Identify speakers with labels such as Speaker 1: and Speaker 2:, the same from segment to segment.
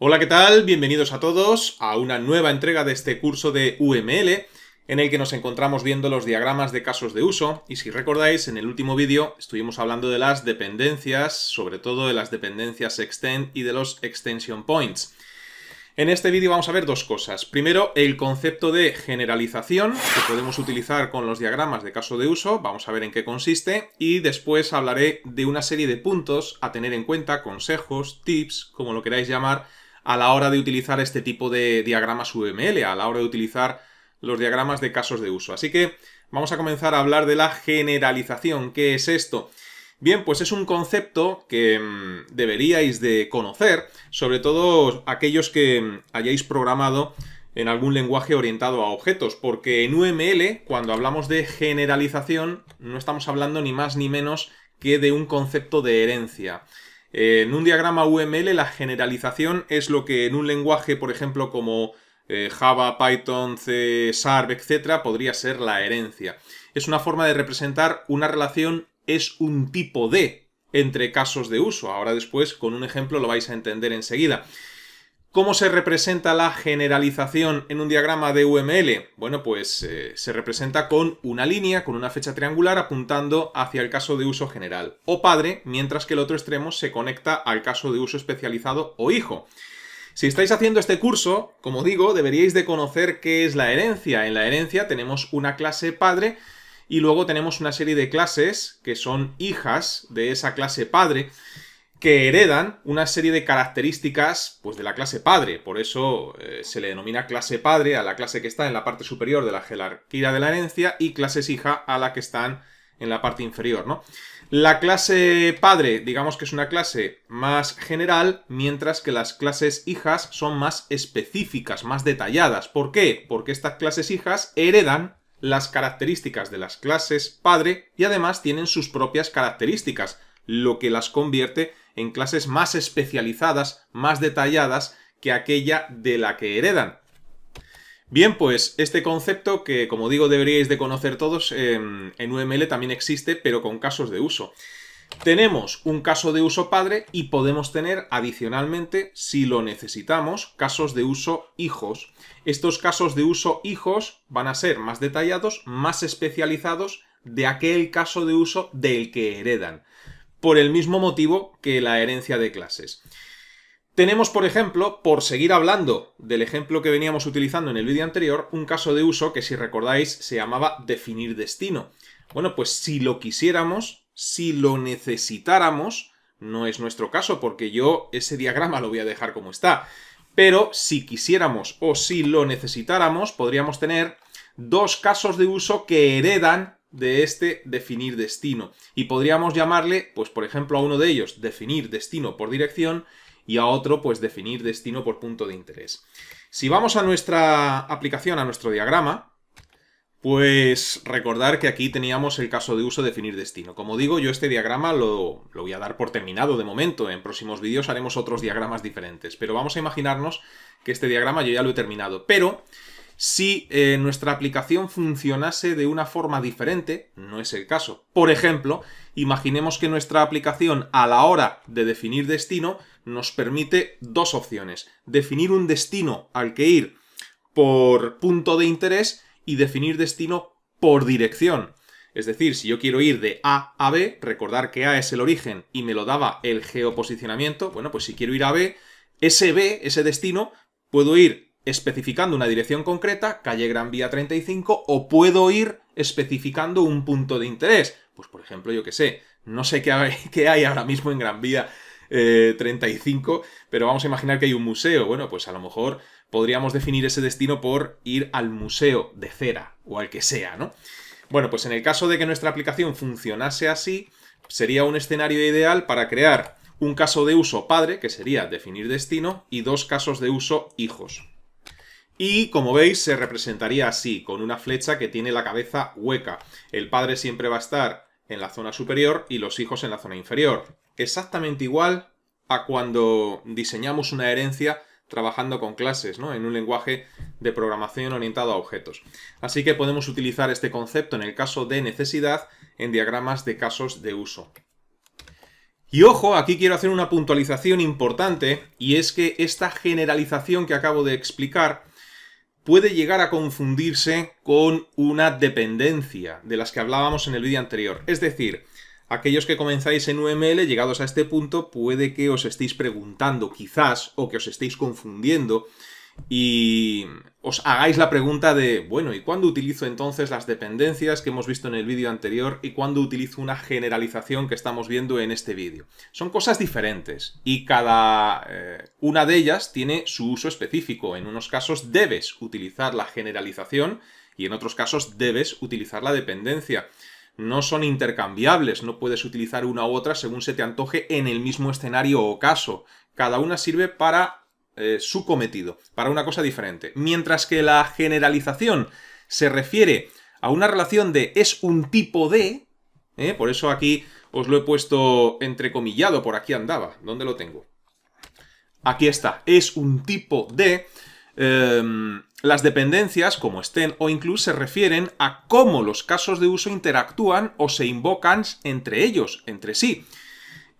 Speaker 1: Hola, ¿qué tal? Bienvenidos a todos a una nueva entrega de este curso de UML en el que nos encontramos viendo los diagramas de casos de uso y si recordáis en el último vídeo estuvimos hablando de las dependencias, sobre todo de las dependencias extend y de los extension points. En este vídeo vamos a ver dos cosas. Primero, el concepto de generalización que podemos utilizar con los diagramas de caso de uso, vamos a ver en qué consiste, y después hablaré de una serie de puntos a tener en cuenta, consejos, tips, como lo queráis llamar, a la hora de utilizar este tipo de diagramas UML, a la hora de utilizar los diagramas de casos de uso. Así que vamos a comenzar a hablar de la generalización. ¿Qué es esto? Bien, pues es un concepto que mm, deberíais de conocer, sobre todo aquellos que mm, hayáis programado en algún lenguaje orientado a objetos, porque en UML, cuando hablamos de generalización, no estamos hablando ni más ni menos que de un concepto de herencia en un diagrama UML la generalización es lo que en un lenguaje, por ejemplo, como eh, Java, Python, C, Sharp, etc., podría ser la herencia. Es una forma de representar una relación es un tipo de entre casos de uso. Ahora después, con un ejemplo, lo vais a entender enseguida. ¿Cómo se representa la generalización en un diagrama de UML? Bueno, pues eh, se representa con una línea, con una fecha triangular apuntando hacia el caso de uso general o padre, mientras que el otro extremo se conecta al caso de uso especializado o hijo. Si estáis haciendo este curso, como digo, deberíais de conocer qué es la herencia. En la herencia tenemos una clase padre y luego tenemos una serie de clases que son hijas de esa clase padre que heredan una serie de características pues, de la clase padre. Por eso eh, se le denomina clase padre a la clase que está en la parte superior de la jerarquía de la herencia y clases hija a la que están en la parte inferior, ¿no? La clase padre, digamos que es una clase más general, mientras que las clases hijas son más específicas, más detalladas. ¿Por qué? Porque estas clases hijas heredan las características de las clases padre y además tienen sus propias características, lo que las convierte en clases más especializadas, más detalladas que aquella de la que heredan. Bien, pues este concepto que, como digo, deberíais de conocer todos, em, en UML también existe, pero con casos de uso. Tenemos un caso de uso padre y podemos tener adicionalmente, si lo necesitamos, casos de uso hijos. Estos casos de uso hijos van a ser más detallados, más especializados de aquel caso de uso del que heredan por el mismo motivo que la herencia de clases. Tenemos, por ejemplo, por seguir hablando del ejemplo que veníamos utilizando en el vídeo anterior, un caso de uso que, si recordáis, se llamaba definir destino. Bueno, pues si lo quisiéramos, si lo necesitáramos, no es nuestro caso, porque yo ese diagrama lo voy a dejar como está. Pero si quisiéramos o si lo necesitáramos, podríamos tener dos casos de uso que heredan de este definir destino. Y podríamos llamarle, pues por ejemplo, a uno de ellos definir destino por dirección y a otro pues definir destino por punto de interés. Si vamos a nuestra aplicación, a nuestro diagrama, pues recordar que aquí teníamos el caso de uso definir destino. Como digo, yo este diagrama lo, lo voy a dar por terminado de momento. En próximos vídeos haremos otros diagramas diferentes. Pero vamos a imaginarnos que este diagrama yo ya lo he terminado. Pero si eh, nuestra aplicación funcionase de una forma diferente, no es el caso. Por ejemplo, imaginemos que nuestra aplicación a la hora de definir destino nos permite dos opciones. Definir un destino al que ir por punto de interés y definir destino por dirección. Es decir, si yo quiero ir de A a B, recordar que A es el origen y me lo daba el geoposicionamiento, bueno, pues si quiero ir a B, ese B, ese destino, puedo ir especificando una dirección concreta, calle Gran Vía 35, o puedo ir especificando un punto de interés. Pues por ejemplo, yo que sé, no sé qué hay, hay ahora mismo en Gran Vía 35, eh, pero vamos a imaginar que hay un museo. Bueno, pues a lo mejor podríamos definir ese destino por ir al museo de cera o al que sea, ¿no? Bueno, pues en el caso de que nuestra aplicación funcionase así, sería un escenario ideal para crear un caso de uso padre, que sería definir destino, y dos casos de uso hijos. Y como veis se representaría así, con una flecha que tiene la cabeza hueca. El padre siempre va a estar en la zona superior y los hijos en la zona inferior. Exactamente igual a cuando diseñamos una herencia trabajando con clases, ¿no? En un lenguaje de programación orientado a objetos. Así que podemos utilizar este concepto en el caso de necesidad en diagramas de casos de uso. Y ojo, aquí quiero hacer una puntualización importante, y es que esta generalización que acabo de explicar puede llegar a confundirse con una dependencia, de las que hablábamos en el vídeo anterior. Es decir, aquellos que comenzáis en UML, llegados a este punto, puede que os estéis preguntando, quizás, o que os estéis confundiendo, y os hagáis la pregunta de, bueno, ¿y cuándo utilizo entonces las dependencias que hemos visto en el vídeo anterior y cuándo utilizo una generalización que estamos viendo en este vídeo? Son cosas diferentes y cada eh, una de ellas tiene su uso específico. En unos casos debes utilizar la generalización y en otros casos debes utilizar la dependencia. No son intercambiables, no puedes utilizar una u otra según se te antoje en el mismo escenario o caso. Cada una sirve para eh, su cometido, para una cosa diferente. Mientras que la generalización se refiere a una relación de es un tipo de, eh, por eso aquí os lo he puesto entrecomillado, por aquí andaba, ¿dónde lo tengo? Aquí está, es un tipo de... Em, las dependencias, como estén o incluso, se refieren a cómo los casos de uso interactúan o se invocan entre ellos, entre sí.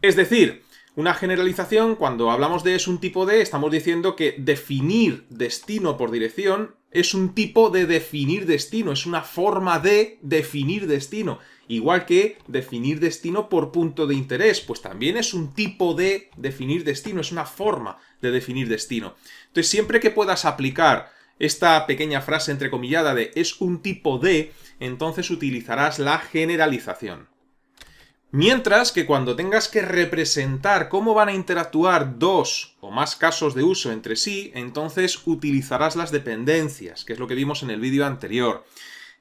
Speaker 1: Es decir, una generalización, cuando hablamos de es un tipo de, estamos diciendo que definir destino por dirección es un tipo de definir destino, es una forma de definir destino. Igual que definir destino por punto de interés, pues también es un tipo de definir destino, es una forma de definir destino. Entonces, siempre que puedas aplicar esta pequeña frase entrecomillada de es un tipo de, entonces utilizarás la generalización. Mientras que cuando tengas que representar cómo van a interactuar dos o más casos de uso entre sí, entonces utilizarás las dependencias, que es lo que vimos en el vídeo anterior.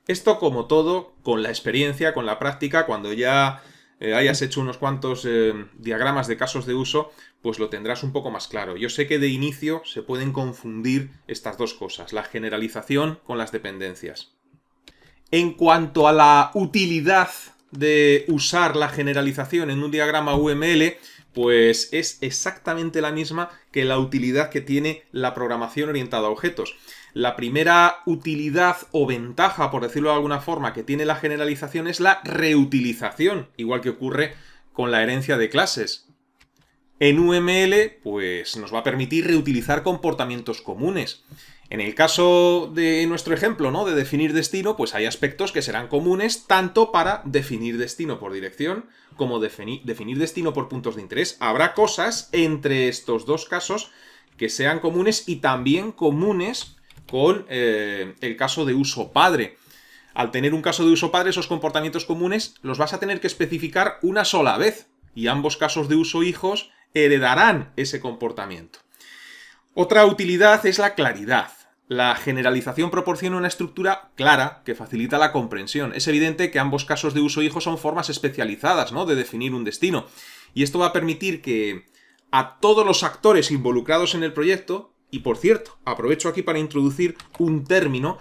Speaker 1: Esto como todo, con la experiencia, con la práctica, cuando ya eh, hayas hecho unos cuantos eh, diagramas de casos de uso, pues lo tendrás un poco más claro. Yo sé que de inicio se pueden confundir estas dos cosas, la generalización con las dependencias. En cuanto a la utilidad de usar la generalización en un diagrama UML, pues es exactamente la misma que la utilidad que tiene la programación orientada a objetos. La primera utilidad o ventaja, por decirlo de alguna forma, que tiene la generalización es la reutilización, igual que ocurre con la herencia de clases. En UML, pues nos va a permitir reutilizar comportamientos comunes. En el caso de nuestro ejemplo, ¿no? De definir destino, pues hay aspectos que serán comunes tanto para definir destino por dirección como definir destino por puntos de interés. Habrá cosas entre estos dos casos que sean comunes y también comunes con eh, el caso de uso padre. Al tener un caso de uso padre, esos comportamientos comunes los vas a tener que especificar una sola vez. Y ambos casos de uso hijos heredarán ese comportamiento. Otra utilidad es la claridad. La generalización proporciona una estructura clara que facilita la comprensión. Es evidente que ambos casos de uso hijo son formas especializadas ¿no? de definir un destino. Y esto va a permitir que a todos los actores involucrados en el proyecto, y por cierto, aprovecho aquí para introducir un término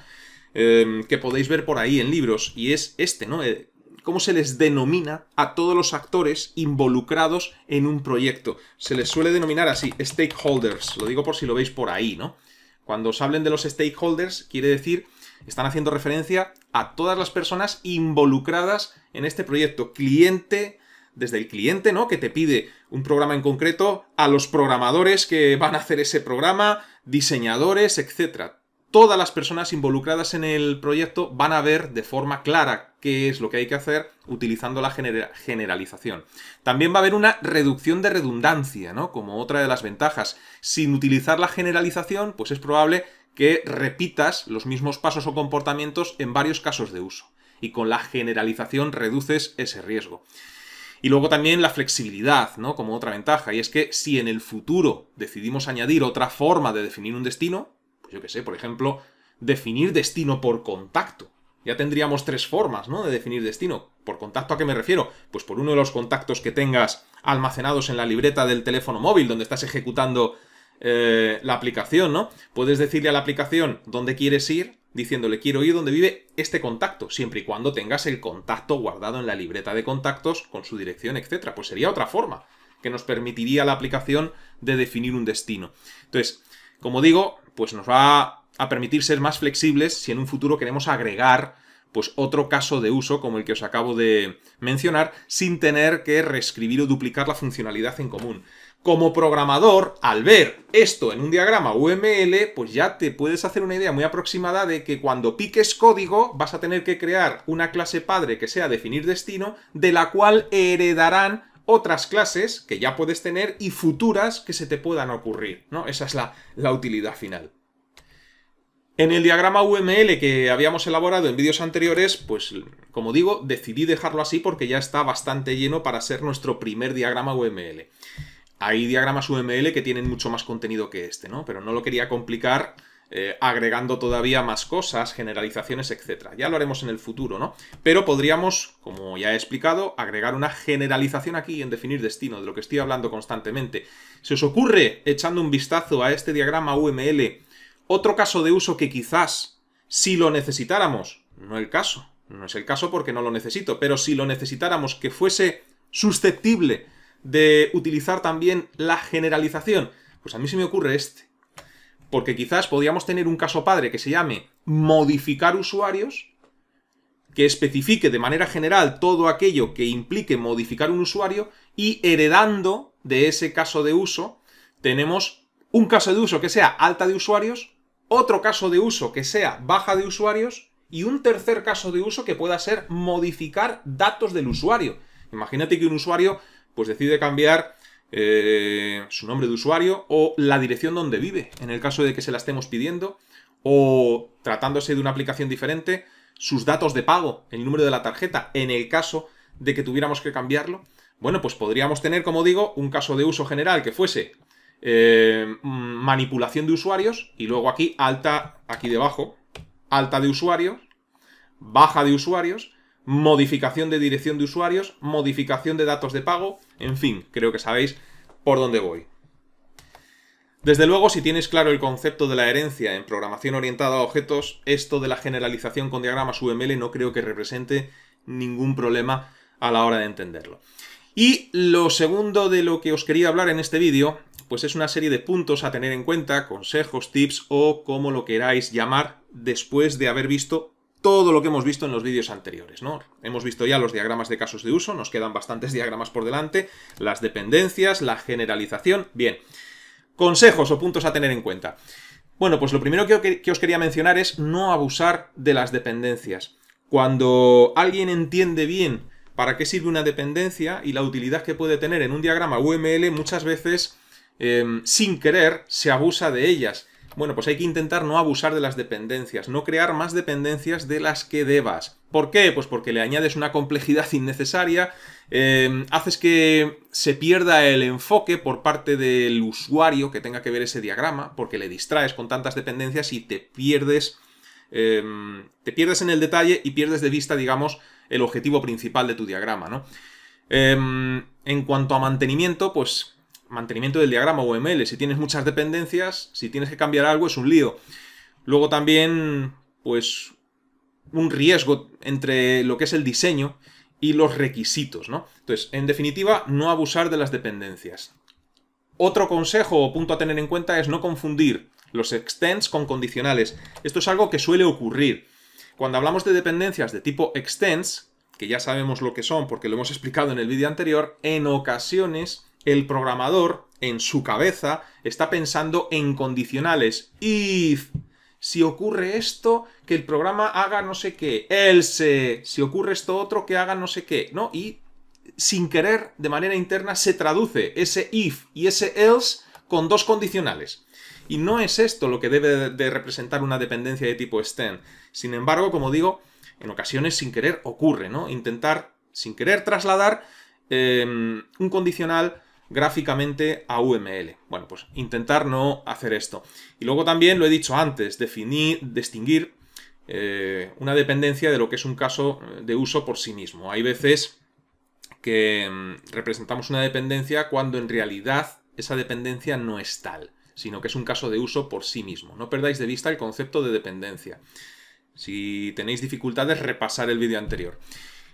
Speaker 1: eh, que podéis ver por ahí en libros, y es este, ¿no? Eh, cómo se les denomina a todos los actores involucrados en un proyecto. Se les suele denominar así, stakeholders. Lo digo por si lo veis por ahí, ¿no? Cuando os hablen de los stakeholders, quiere decir, están haciendo referencia a todas las personas involucradas en este proyecto. Cliente, desde el cliente, ¿no? Que te pide un programa en concreto, a los programadores que van a hacer ese programa, diseñadores, etcétera todas las personas involucradas en el proyecto van a ver de forma clara qué es lo que hay que hacer utilizando la generalización. También va a haber una reducción de redundancia, ¿no? Como otra de las ventajas. Sin utilizar la generalización, pues es probable que repitas los mismos pasos o comportamientos en varios casos de uso. Y con la generalización reduces ese riesgo. Y luego también la flexibilidad, ¿no? Como otra ventaja. Y es que si en el futuro decidimos añadir otra forma de definir un destino, pues yo qué sé, por ejemplo, definir destino por contacto. Ya tendríamos tres formas, ¿no? De definir destino. ¿Por contacto a qué me refiero? Pues por uno de los contactos que tengas almacenados en la libreta del teléfono móvil donde estás ejecutando eh, la aplicación, ¿no? Puedes decirle a la aplicación dónde quieres ir, diciéndole quiero ir donde vive este contacto, siempre y cuando tengas el contacto guardado en la libreta de contactos con su dirección, etc. Pues sería otra forma que nos permitiría la aplicación de definir un destino. Entonces, como digo, pues nos va a permitir ser más flexibles si en un futuro queremos agregar pues otro caso de uso como el que os acabo de mencionar sin tener que reescribir o duplicar la funcionalidad en común. Como programador, al ver esto en un diagrama UML, pues ya te puedes hacer una idea muy aproximada de que cuando piques código vas a tener que crear una clase padre que sea definir destino, de la cual heredarán otras clases que ya puedes tener y futuras que se te puedan ocurrir, ¿no? Esa es la, utilidad final. En el diagrama UML que habíamos elaborado en vídeos anteriores, pues como digo, decidí dejarlo así porque ya está bastante lleno para ser nuestro primer diagrama UML. Hay diagramas UML que tienen mucho más contenido que este, Pero no lo quería complicar eh, agregando todavía más cosas, generalizaciones, etc. Ya lo haremos en el futuro, ¿no? Pero podríamos, como ya he explicado, agregar una generalización aquí en definir destino, de lo que estoy hablando constantemente. ¿Se os ocurre, echando un vistazo a este diagrama UML, otro caso de uso que quizás, si lo necesitáramos, no el caso, no es el caso porque no lo necesito, pero si lo necesitáramos que fuese susceptible de utilizar también la generalización, pues a mí se me ocurre este. Porque quizás podríamos tener un caso padre que se llame modificar usuarios, que especifique de manera general todo aquello que implique modificar un usuario y heredando de ese caso de uso, tenemos un caso de uso que sea alta de usuarios, otro caso de uso que sea baja de usuarios y un tercer caso de uso que pueda ser modificar datos del usuario. Imagínate que un usuario pues decide cambiar eh, su nombre de usuario o la dirección donde vive, en el caso de que se la estemos pidiendo, o tratándose de una aplicación diferente, sus datos de pago, el número de la tarjeta, en el caso de que tuviéramos que cambiarlo. Bueno, pues podríamos tener, como digo, un caso de uso general que fuese eh, manipulación de usuarios y luego aquí alta, aquí debajo, alta de usuarios, baja de usuarios modificación de dirección de usuarios, modificación de datos de pago, en fin, creo que sabéis por dónde voy. Desde luego, si tienes claro el concepto de la herencia en programación orientada a objetos, esto de la generalización con diagramas UML no creo que represente ningún problema a la hora de entenderlo. Y lo segundo de lo que os quería hablar en este vídeo, pues es una serie de puntos a tener en cuenta, consejos, tips o como lo queráis llamar, después de haber visto todo lo que hemos visto en los vídeos anteriores, ¿no? Hemos visto ya los diagramas de casos de uso, nos quedan bastantes diagramas por delante, las dependencias, la generalización... Bien, consejos o puntos a tener en cuenta. Bueno, pues lo primero que, os quería mencionar es no abusar de las dependencias. Cuando alguien entiende bien para qué sirve una dependencia y la utilidad que puede tener en un diagrama UML, muchas veces, em, sin querer, se abusa de ellas bueno, pues hay que intentar no abusar de las dependencias, no crear más dependencias de las que debas. ¿Por qué? Pues porque le añades una complejidad innecesaria, eh, haces que se pierda el enfoque por parte del usuario que tenga que ver ese diagrama, porque le distraes con tantas dependencias y te pierdes, em, te pierdes en el detalle y pierdes de vista, digamos, el objetivo principal de tu diagrama, ¿no? Em, en cuanto a mantenimiento, pues mantenimiento del diagrama UML. Si tienes muchas dependencias, si tienes que cambiar algo, es un lío. Luego también, pues, un riesgo entre lo que es el diseño y los requisitos, ¿no? Entonces, en definitiva, no abusar de las dependencias. Otro consejo o punto a tener en cuenta es no confundir los extends con condicionales. Esto es algo que suele ocurrir. Cuando hablamos de dependencias de tipo extends, que ya sabemos lo que son porque lo hemos explicado en el vídeo anterior, en ocasiones el programador, en su cabeza, está pensando en condicionales. If, si ocurre esto, que el programa haga no sé qué. Else, si ocurre esto otro, que haga no sé qué. ¿No? Y sin querer, de manera interna, se traduce ese if y ese else con dos condicionales. Y no es esto lo que debe de representar una dependencia de tipo STEM. Sin embargo, como digo, en ocasiones sin querer ocurre, ¿no? Intentar, sin querer, trasladar em, un condicional gráficamente a UML. Bueno, pues intentar no hacer esto. Y luego también, lo he dicho antes, definir, distinguir eh, una dependencia de lo que es un caso eh, de uso por sí mismo. Hay veces que mm, representamos una dependencia cuando en realidad esa dependencia no es tal, sino que es un caso de uso por sí mismo. No perdáis de vista el concepto de dependencia. Si tenéis dificultades, repasar el vídeo anterior.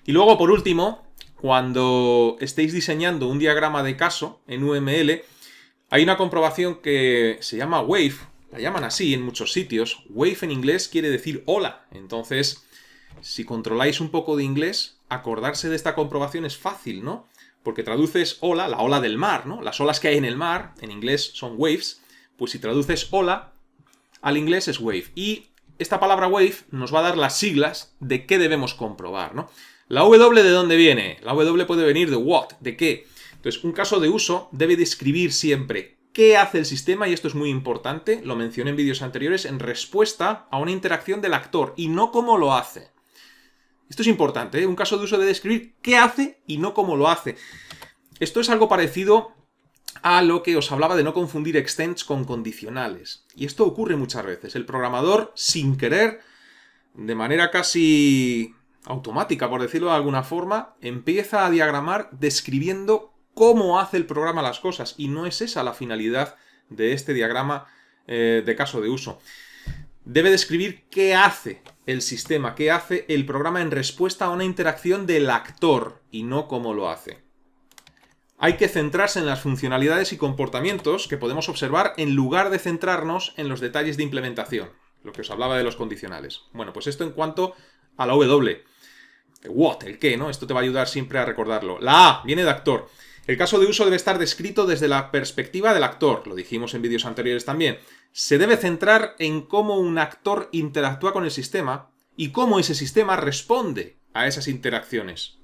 Speaker 1: Y luego, por último, cuando estéis diseñando un diagrama de caso en UML, hay una comprobación que se llama wave, la llaman así en muchos sitios. Wave en inglés quiere decir hola. Entonces, si controláis un poco de inglés, acordarse de esta comprobación es fácil, ¿no? Porque traduces hola, la ola del mar, ¿no? Las olas que hay en el mar, en inglés son waves, pues si traduces hola al inglés es wave. Y esta palabra wave nos va a dar las siglas de qué debemos comprobar, ¿no? ¿La W de dónde viene? La W puede venir de what, de qué. Entonces, un caso de uso debe describir siempre qué hace el sistema, y esto es muy importante, lo mencioné en vídeos anteriores, en respuesta a una interacción del actor, y no cómo lo hace. Esto es importante, ¿eh? un caso de uso debe describir qué hace y no cómo lo hace. Esto es algo parecido a lo que os hablaba de no confundir extents con condicionales. Y esto ocurre muchas veces. El programador, sin querer, de manera casi automática, por decirlo de alguna forma, empieza a diagramar describiendo cómo hace el programa las cosas y no es esa la finalidad de este diagrama eh, de caso de uso. Debe describir qué hace el sistema, qué hace el programa en respuesta a una interacción del actor y no cómo lo hace. Hay que centrarse en las funcionalidades y comportamientos que podemos observar en lugar de centrarnos en los detalles de implementación, lo que os hablaba de los condicionales. Bueno, pues esto en cuanto a la W. Este, what, el qué, ¿no? Esto te va a ayudar siempre a recordarlo. La A viene de actor. El caso de uso debe estar descrito desde la perspectiva del actor, lo dijimos en vídeos anteriores también. Se debe centrar en cómo un actor interactúa con el sistema y cómo ese sistema responde a esas interacciones.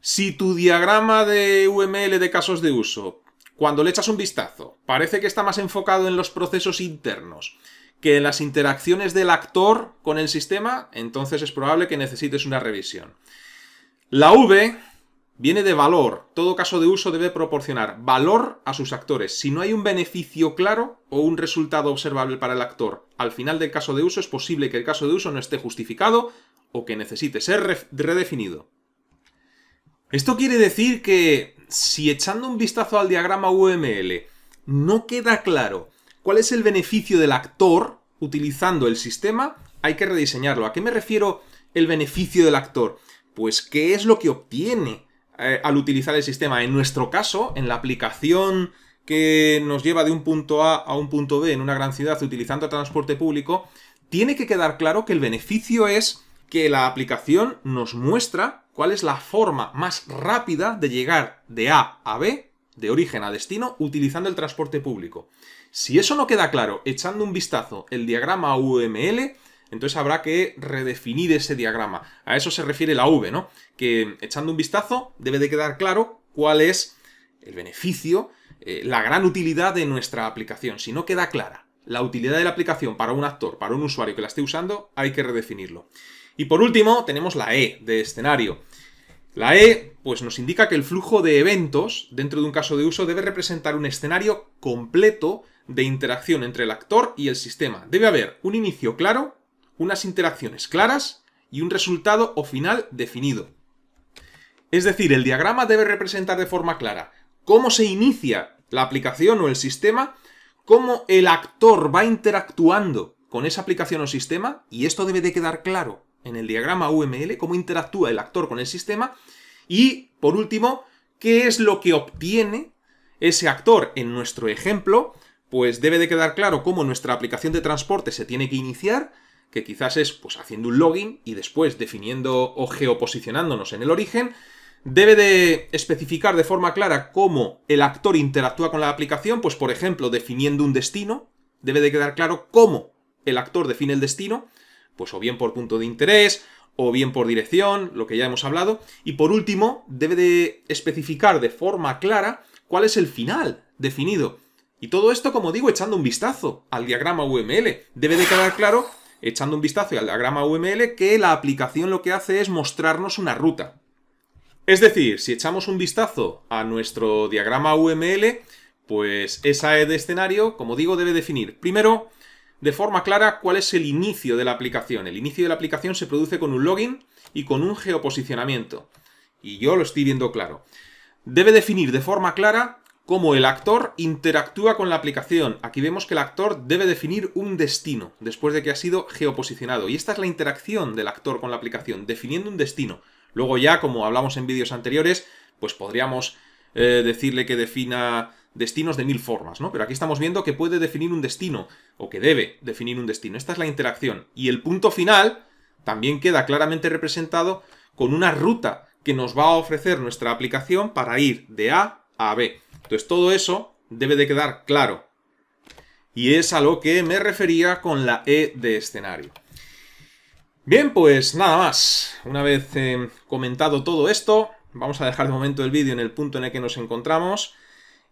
Speaker 1: Si tu diagrama de UML de casos de uso, cuando le echas un vistazo, parece que está más enfocado en los procesos internos, que las interacciones del actor con el sistema, entonces es probable que necesites una revisión. La V viene de valor. Todo caso de uso debe proporcionar valor a sus actores. Si no hay un beneficio claro o un resultado observable para el actor al final del caso de uso, es posible que el caso de uso no esté justificado o que necesite ser redefinido. Esto quiere decir que si echando un vistazo al diagrama UML no queda claro ¿Cuál es el beneficio del actor utilizando el sistema? Hay que rediseñarlo. ¿A qué me refiero el beneficio del actor? Pues qué es lo que obtiene eh, al utilizar el sistema. En nuestro caso, en la aplicación que nos lleva de un punto A a un punto B en una gran ciudad utilizando transporte público, tiene que quedar claro que el beneficio es que la aplicación nos muestra cuál es la forma más rápida de llegar de A a B de origen a destino utilizando el transporte público. Si eso no queda claro echando un vistazo el diagrama UML, entonces habrá que redefinir ese diagrama. A eso se refiere la V, ¿no? Que echando un vistazo debe de quedar claro cuál es el beneficio, eh, la gran utilidad de nuestra aplicación. Si no queda clara la utilidad de la aplicación para un actor, para un usuario que la esté usando, hay que redefinirlo. Y por último, tenemos la E de escenario. La E pues nos indica que el flujo de eventos dentro de un caso de uso debe representar un escenario completo de interacción entre el actor y el sistema. Debe haber un inicio claro, unas interacciones claras y un resultado o final definido. Es decir, el diagrama debe representar de forma clara cómo se inicia la aplicación o el sistema, cómo el actor va interactuando con esa aplicación o sistema, y esto debe de quedar claro en el diagrama UML, cómo interactúa el actor con el sistema, y, por último, ¿qué es lo que obtiene ese actor en nuestro ejemplo? Pues debe de quedar claro cómo nuestra aplicación de transporte se tiene que iniciar, que quizás es pues haciendo un login y después definiendo o geoposicionándonos en el origen, Debe de especificar de forma clara cómo el actor interactúa con la aplicación, pues por ejemplo definiendo un destino, debe de quedar claro cómo el actor define el destino, pues o bien por punto de interés, o bien por dirección, lo que ya hemos hablado. Y por último, debe de especificar de forma clara cuál es el final definido. Y todo esto, como digo, echando un vistazo al diagrama UML. Debe de quedar claro, echando un vistazo al diagrama UML, que la aplicación lo que hace es mostrarnos una ruta. Es decir, si echamos un vistazo a nuestro diagrama UML, pues esa es de escenario, como digo, debe definir primero de forma clara cuál es el inicio de la aplicación. El inicio de la aplicación se produce con un login y con un geoposicionamiento. Y yo lo estoy viendo claro. Debe definir de forma clara cómo el actor interactúa con la aplicación. Aquí vemos que el actor debe definir un destino después de que ha sido geoposicionado. Y esta es la interacción del actor con la aplicación, definiendo un destino. Luego ya, como hablamos en vídeos anteriores, pues podríamos eh, decirle que defina destinos de mil formas, ¿no? Pero aquí estamos viendo que puede definir un destino, o que debe definir un destino. Esta es la interacción. Y el punto final también queda claramente representado con una ruta que nos va a ofrecer nuestra aplicación para ir de A a B. Entonces todo eso debe de quedar claro. Y es a lo que me refería con la E de escenario. Bien, pues nada más. Una vez eh, comentado todo esto, vamos a dejar de momento el vídeo en el punto en el que nos encontramos.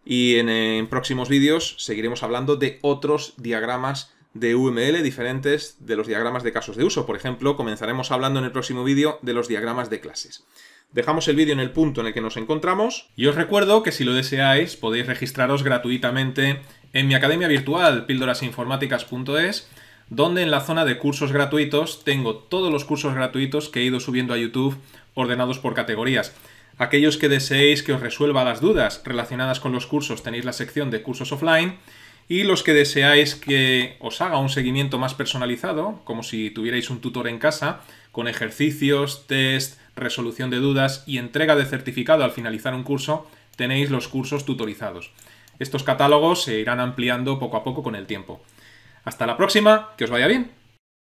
Speaker 1: Y en, próximos vídeos seguiremos hablando de otros diagramas de UML diferentes de los diagramas de casos de uso. Por ejemplo, comenzaremos hablando en el próximo vídeo de los diagramas de clases. Dejamos el vídeo en el punto en el que nos encontramos y os recuerdo que si lo deseáis podéis registraros gratuitamente en mi academia virtual píldorasinformáticas.es donde en la zona de cursos gratuitos tengo todos los cursos gratuitos que he ido subiendo a YouTube ordenados por categorías. Aquellos que deseéis que os resuelva las dudas relacionadas con los cursos tenéis la sección de cursos offline y los que deseáis que os haga un seguimiento más personalizado, como si tuvierais un tutor en casa, con ejercicios, test, resolución de dudas y entrega de certificado al finalizar un curso, tenéis los cursos tutorizados. Estos catálogos se irán ampliando poco a poco con el tiempo. Hasta la próxima, que os vaya bien.